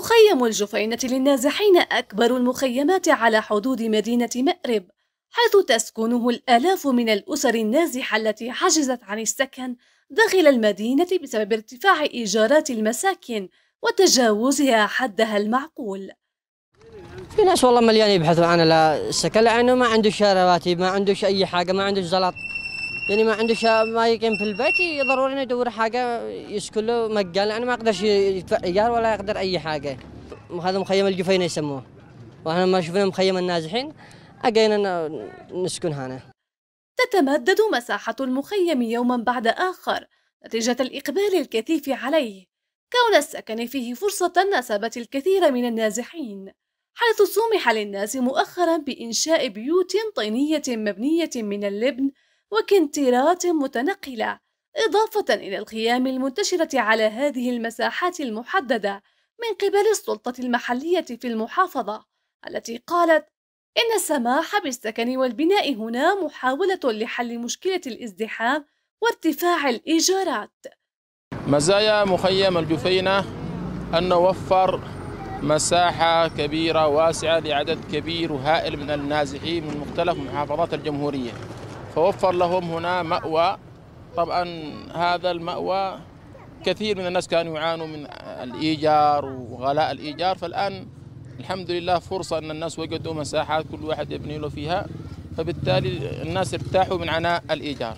مخيم الجفينة للنازحين أكبر المخيمات على حدود مدينة مأرب حيث تسكنه الآلاف من الأسر النازحة التي حجزت عن السكن داخل المدينة بسبب ارتفاع إيجارات المساكن وتجاوزها حدها المعقول في ناس والله مليان يبحثوا عن السكن لأنه ما عنده رواتب ما عنده أي حاجة ما عنده زلط يعني ما عنده ما يقيم في البيت ضروري انه يدور حاجه يسكن له مجال انا ما يقدرش يدفع ايجار ولا يقدر اي حاجه هذا مخيم الجفينه يسموه واحنا ما شفنا مخيم النازحين اجينا نسكن هنا تتمدد مساحة المخيم يوما بعد آخر نتيجة الإقبال الكثيف عليه كون السكن فيه فرصة ناسبت الكثير من النازحين حيث سمح للناس مؤخرا بإنشاء بيوت طينية مبنية من اللبن وكنتيرات متنقلة إضافة إلى الخيام المنتشرة على هذه المساحات المحددة من قبل السلطة المحلية في المحافظة التي قالت إن السماح بالسكن والبناء هنا محاولة لحل مشكلة الازدحام وارتفاع الإيجارات مزايا مخيم الجفينة أنه وفر مساحة كبيرة واسعة لعدد كبير وهائل من النازحين من مختلف محافظات الجمهورية فوفر لهم هنا مأوى طبعا هذا المأوى كثير من الناس كانوا يعانوا من الإيجار وغلاء الإيجار فالآن الحمد لله فرصة أن الناس وجدوا مساحات كل واحد يبني له فيها فبالتالي الناس ارتاحوا من عناء الإيجار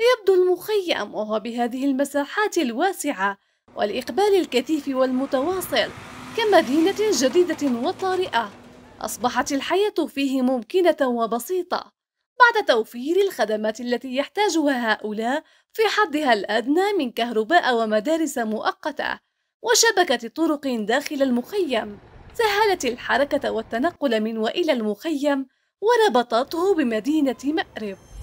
يبدو المخيم وهو بهذه المساحات الواسعة والإقبال الكثيف والمتواصل كمدينة جديدة وطارئة أصبحت الحياة فيه ممكنة وبسيطة بعد توفير الخدمات التي يحتاجها هؤلاء في حدها الأدنى من كهرباء ومدارس مؤقتة وشبكة طرق داخل المخيم سهلت الحركة والتنقل من وإلى المخيم وربطته بمدينة مأرب